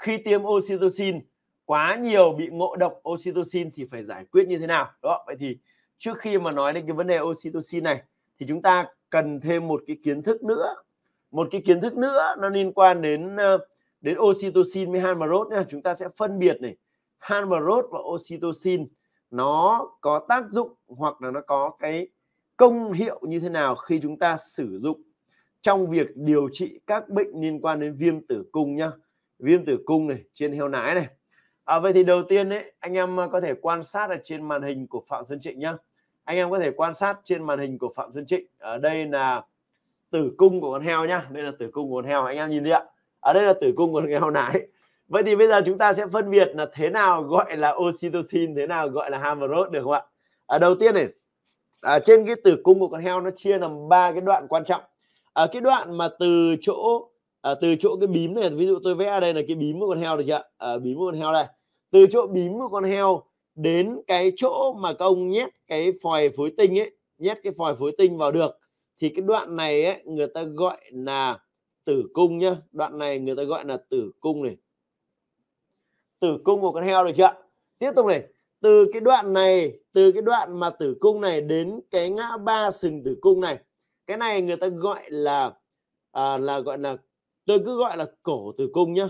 khi tiêm oxytocin quá nhiều bị ngộ độc oxytocin thì phải giải quyết như thế nào đó vậy thì trước khi mà nói đến cái vấn đề oxytocin này thì chúng ta cần thêm một cái kiến thức nữa một cái kiến thức nữa nó liên quan đến ờ, đến oxytocin với hanmarot nha chúng ta sẽ phân biệt này hanmarot và oxytocin nó có tác dụng hoặc là nó có cái công hiệu như thế nào khi chúng ta sử dụng trong việc điều trị các bệnh liên quan đến viêm tử cung nhá viêm tử cung này trên heo nái này à, vậy thì đầu tiên đấy anh em à, có thể quan sát ở trên màn hình của phạm xuân trịnh nhá anh em có thể quan sát trên màn hình của phạm xuân trịnh ở đây là tử cung của con heo nhá đây là tử cung của con heo anh em nhìn đi ạ ở đây là tử cung của con heo nái vậy thì bây giờ chúng ta sẽ phân biệt là thế nào gọi là oxytocin thế nào gọi là hamarod được không ạ ở à, đầu tiên này à, trên cái tử cung của con heo nó chia làm ba cái đoạn quan trọng ở à, cái đoạn mà từ chỗ à, từ chỗ cái bím này ví dụ tôi vẽ đây là cái bím của con heo được chưa à, bím của con heo đây từ chỗ bím của con heo đến cái chỗ mà các ông nhét cái phòi phối tinh ấy nhét cái phòi phối tinh vào được thì cái đoạn này ấy, người ta gọi là tử cung nhá đoạn này người ta gọi là tử cung này tử cung của con heo được chưa tiếp tục này từ cái đoạn này từ cái đoạn mà tử cung này đến cái ngã ba sừng tử cung này cái này người ta gọi là à, là gọi là tôi cứ gọi là cổ tử cung nhá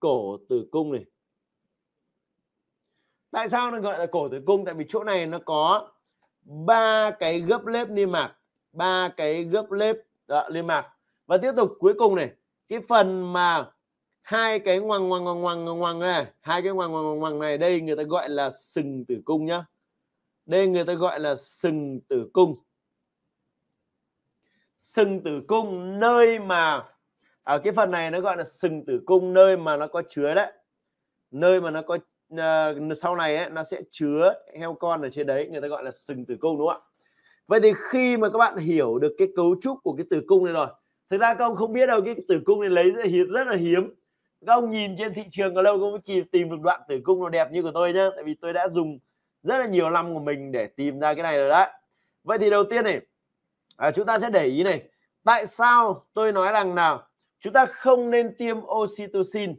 cổ tử cung này tại sao nó gọi là cổ tử cung tại vì chỗ này nó có ba cái gấp lếp niêm mạc ba cái gấp lếp đó, ờ, liên mạc và tiếp tục cuối cùng này cái phần mà hai cái ngoằng ngoằng ngoằng ngoằng ngoằng này hai cái ngoằng ngoằng ngoằng này đây người ta gọi là sừng tử cung nhá đây người ta gọi là sừng tử cung sừng tử cung nơi mà à, cái phần này nó gọi là sừng tử cung nơi mà nó có chứa đấy nơi mà nó có uh, sau này ấy, nó sẽ chứa heo con ở trên đấy người ta gọi là sừng tử cung đúng không ạ vậy thì khi mà các bạn hiểu được cái cấu trúc của cái tử cung này rồi thực ra các ông không biết đâu cái tử cung này lấy rất là rất là hiếm các ông nhìn trên thị trường có lâu không mới kịp tìm được đoạn tử cung nó đẹp như của tôi nhá tại vì tôi đã dùng rất là nhiều năm của mình để tìm ra cái này rồi đấy vậy thì đầu tiên này à, chúng ta sẽ để ý này tại sao tôi nói rằng nào chúng ta không nên tiêm oxytocin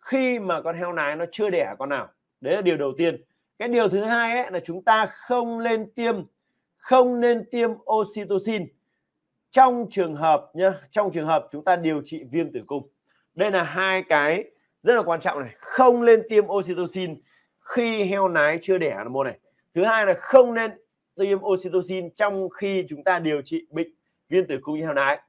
khi mà con heo nái nó chưa đẻ con nào đấy là điều đầu tiên cái điều thứ hai ấy là chúng ta không nên tiêm không nên tiêm oxytocin trong trường hợp nhá trong trường hợp chúng ta điều trị viêm tử cung đây là hai cái rất là quan trọng này không nên tiêm oxytocin khi heo nái chưa đẻ là một này thứ hai là không nên tiêm oxytocin trong khi chúng ta điều trị bệnh viêm tử cung như heo nái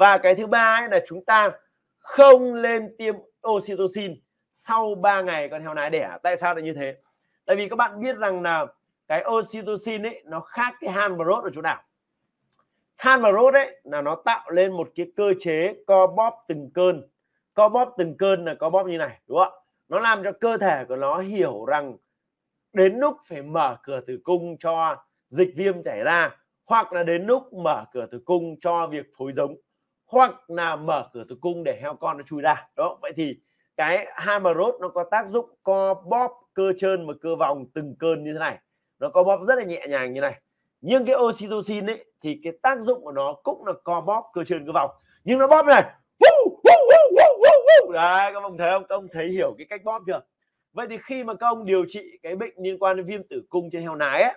và cái thứ ba là chúng ta không lên tiêm oxytocin sau 3 ngày con heo nái đẻ tại sao lại như thế tại vì các bạn biết rằng là cái oxytocin ấy nó khác cái hanbrot ở chỗ nào hanbrot ấy là nó tạo lên một cái cơ chế co bóp từng cơn co bóp từng cơn là co bóp như này đúng không nó làm cho cơ thể của nó hiểu rằng đến lúc phải mở cửa tử cung cho dịch viêm chảy ra hoặc là đến lúc mở cửa tử cung cho việc phối giống hoặc là mở cửa tử cung để heo con nó chui ra đó vậy thì cái hammer nó có tác dụng co bóp cơ trơn và cơ vòng từng cơn như thế này nó co bóp rất là nhẹ nhàng như này nhưng cái oxytocin ấy thì cái tác dụng của nó cũng là co bóp cơ trơn cơ vòng nhưng nó bóp này đấy các ông thấy không các ông thấy hiểu cái cách bóp chưa vậy thì khi mà các ông điều trị cái bệnh liên quan đến viêm tử cung trên heo nái ấy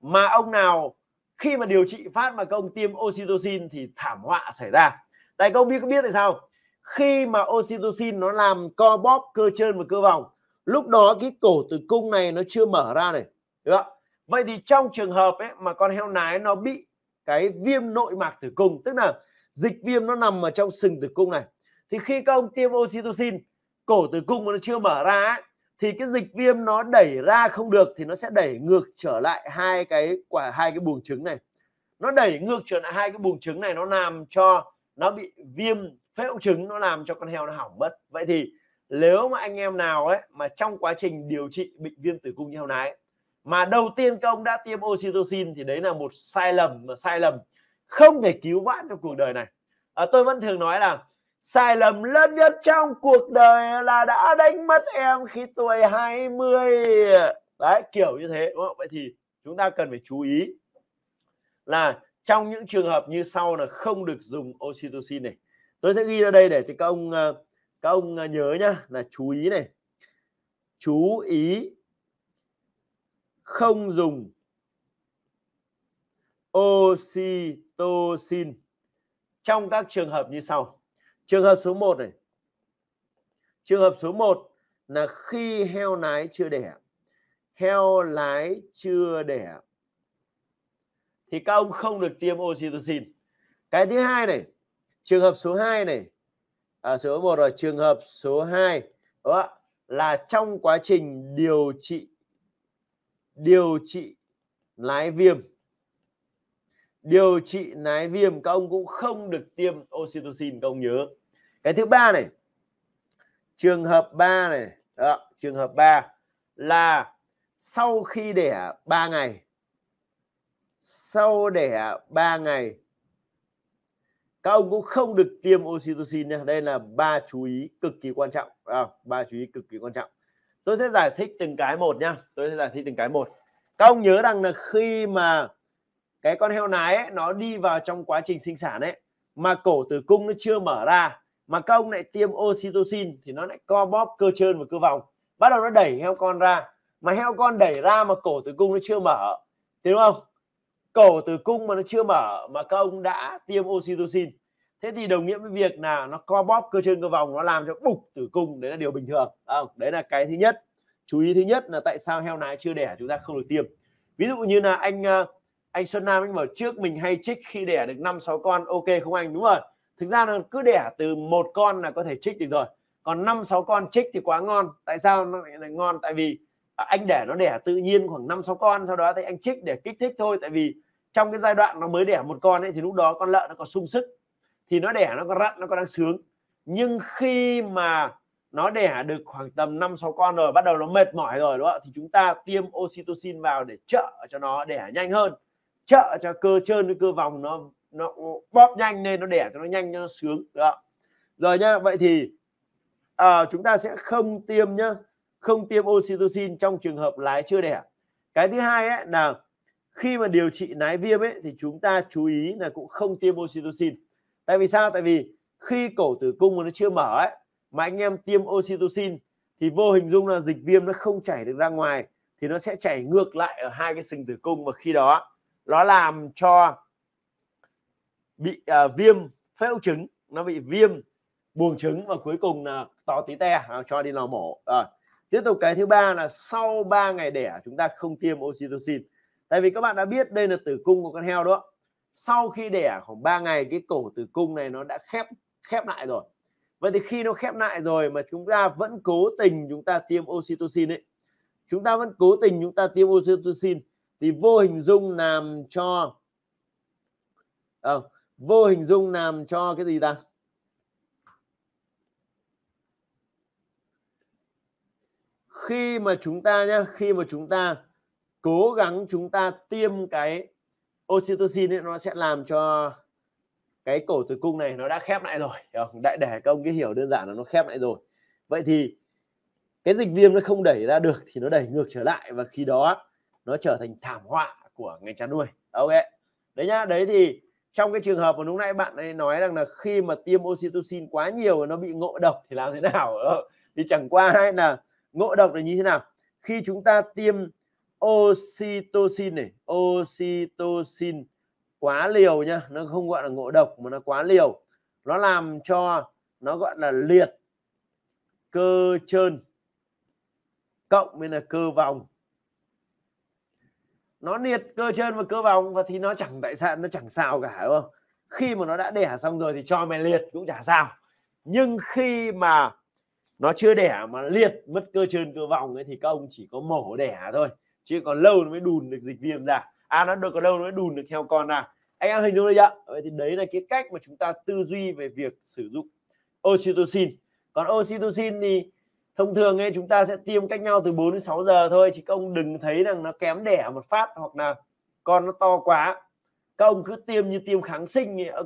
mà ông nào khi mà điều trị phát mà các ông tiêm oxytocin thì thảm họa xảy ra tại các ông biết có biết tại sao khi mà oxytocin nó làm co bóp cơ trơn và cơ vòng lúc đó cái cổ tử cung này nó chưa mở ra này được không? vậy thì trong trường hợp ấy mà con heo nái nó bị cái viêm nội mạc tử cung tức là dịch viêm nó nằm ở trong sừng tử cung này thì khi các ông tiêm oxytocin cổ tử cung mà nó chưa mở ra ấy, thì cái dịch viêm nó đẩy ra không được thì nó sẽ đẩy ngược trở lại hai cái quả hai cái buồng trứng này nó đẩy ngược trở lại hai cái buồng trứng này nó làm cho nó bị viêm phễu trứng nó làm cho con heo nó hỏng mất vậy thì nếu mà anh em nào ấy mà trong quá trình điều trị bệnh viêm tử cung như heo nái mà đầu tiên các ông đã tiêm oxytocin thì đấy là một sai lầm mà sai lầm không thể cứu vãn trong cuộc đời này à, tôi vẫn thường nói là sai lầm lớn nhất trong cuộc đời là đã đánh mất em khi tuổi 20 đấy kiểu như thế đúng không? vậy thì chúng ta cần phải chú ý là trong những trường hợp như sau là không được dùng oxytocin này tôi sẽ ghi ra đây để cho các ông ờ, các ông ờ, nhớ nhá là chú ý này chú ý không dùng oxytocin trong các trường hợp như sau trường hợp số 1 này trường hợp số 1 là khi heo nái chưa đẻ heo lái chưa đẻ thì các ông không được tiêm oxytocin cái thứ hai này trường hợp số 2 này à, số 1 rồi trường hợp số 2 đó là trong quá trình điều trị điều trị lái viêm điều trị lái viêm các ông cũng không được tiêm oxytocin các ông nhớ cái thứ ba này trường hợp 3 này đó, trường hợp 3 là sau khi đẻ 3 ngày sau đẻ 3 ngày các ông cũng không được tiêm oxytocin nha đây là ba chú ý cực kỳ quan trọng à, ba à, chú ý cực kỳ quan trọng tôi sẽ giải thích từng cái một nha tôi sẽ giải thích từng cái một các ông nhớ rằng là khi mà cái con heo nái ấy, nó đi vào trong quá trình sinh sản ấy mà cổ tử cung nó chưa mở ra mà các ông lại tiêm oxytocin thì nó lại co bóp cơ trơn và cơ vòng bắt đầu nó đẩy heo con ra mà heo con đẩy ra mà cổ tử cung nó chưa mở thì đúng không cổ tử cung mà nó chưa mở mà các ông đã tiêm oxytocin thế thì đồng nghĩa với việc là nó co bóp cơ chân cơ vòng nó làm cho bục tử cung đấy là điều bình thường không à, đấy là cái thứ nhất chú ý thứ nhất là tại sao heo nái chưa đẻ chúng ta không được tiêm ví dụ như là anh à, anh Xuân Nam anh bảo trước mình hay trích khi đẻ được năm sáu con ok không anh đúng rồi thực ra là cứ đẻ từ một con là có thể trích được rồi còn năm sáu con trích thì quá ngon tại sao nó lại ngon tại vì à, anh đẻ nó đẻ tự nhiên khoảng năm sáu con sau đó thì anh trích để kích thích thôi tại vì trong cái giai đoạn nó mới đẻ một con ấy thì lúc đó con lợn nó còn sung sức thì nó đẻ nó còn rặn nó còn đang sướng nhưng khi mà nó đẻ được khoảng tầm 5 6 con rồi bắt đầu nó mệt mỏi rồi đúng không thì chúng ta tiêm oxytocin vào để trợ cho nó đẻ nhanh hơn trợ cho cơ trơn với cơ vòng nó nó bóp nhanh lên nó đẻ cho nó nhanh cho nó sướng đó rồi nhá vậy thì à, chúng ta sẽ không tiêm nhá không tiêm oxytocin trong trường hợp lái chưa đẻ cái thứ hai ấy là khi mà điều trị nái viêm ấy thì chúng ta chú ý là cũng không tiêm oxytocin tại vì sao tại vì khi cổ tử cung mà nó chưa mở ấy mà anh em tiêm oxytocin thì vô hình dung là dịch viêm nó không chảy được ra ngoài thì nó sẽ chảy ngược lại ở hai cái sừng tử cung và khi đó nó làm cho bị à, viêm phễu trứng nó bị viêm buồng trứng và cuối cùng là to tí te à, cho đi lò mổ à. tiếp tục cái thứ ba là sau 3 ngày đẻ chúng ta không tiêm oxytocin tại vì các bạn đã biết đây là tử cung của con heo đó sau khi đẻ khoảng 3 ngày cái cổ tử cung này nó đã khép khép lại rồi vậy thì khi nó khép lại rồi mà chúng ta vẫn cố tình chúng ta tiêm oxytocin ấy chúng ta vẫn cố tình chúng ta tiêm oxytocin thì vô hình dung làm cho à, vô hình dung làm cho cái gì ta khi mà chúng ta nhá khi mà chúng ta cố gắng chúng ta tiêm cái oxytocin ấy, nó sẽ làm cho cái cổ tử cung này nó đã khép lại rồi đại để công cái hiểu đơn giản là nó khép lại rồi vậy thì cái dịch viêm nó không đẩy ra được thì nó đẩy ngược trở lại và khi đó nó trở thành thảm họa của ngành chăn nuôi ok đấy nhá đấy thì trong cái trường hợp mà lúc nãy bạn ấy nói rằng là khi mà tiêm oxytocin quá nhiều nó bị ngộ độc thì làm thế nào ờ, thì chẳng qua hay là ngộ độc là như thế nào khi chúng ta tiêm oxytocin này oxytocin quá liều nhá nó không gọi là ngộ độc mà nó quá liều nó làm cho nó gọi là liệt cơ trơn cộng với là cơ vòng nó liệt cơ trơn và cơ vòng và thì nó chẳng tại sao nó chẳng sao cả đúng không khi mà nó đã đẻ xong rồi thì cho mày liệt cũng chả sao nhưng khi mà nó chưa đẻ mà liệt mất cơ trơn cơ vòng ấy thì các ông chỉ có mổ đẻ thôi chứ còn lâu nó mới đùn được dịch viêm ra à nó được còn lâu nó mới đùn được heo con ra anh em hình dung đây chưa vậy thì đấy là cái cách mà chúng ta tư duy về việc sử dụng oxytocin còn oxytocin thì thông thường ấy chúng ta sẽ tiêm cách nhau từ 4 đến 6 giờ thôi chứ ông đừng thấy rằng nó kém đẻ một phát hoặc là con nó to quá các ông cứ tiêm như tiêm kháng sinh ấy.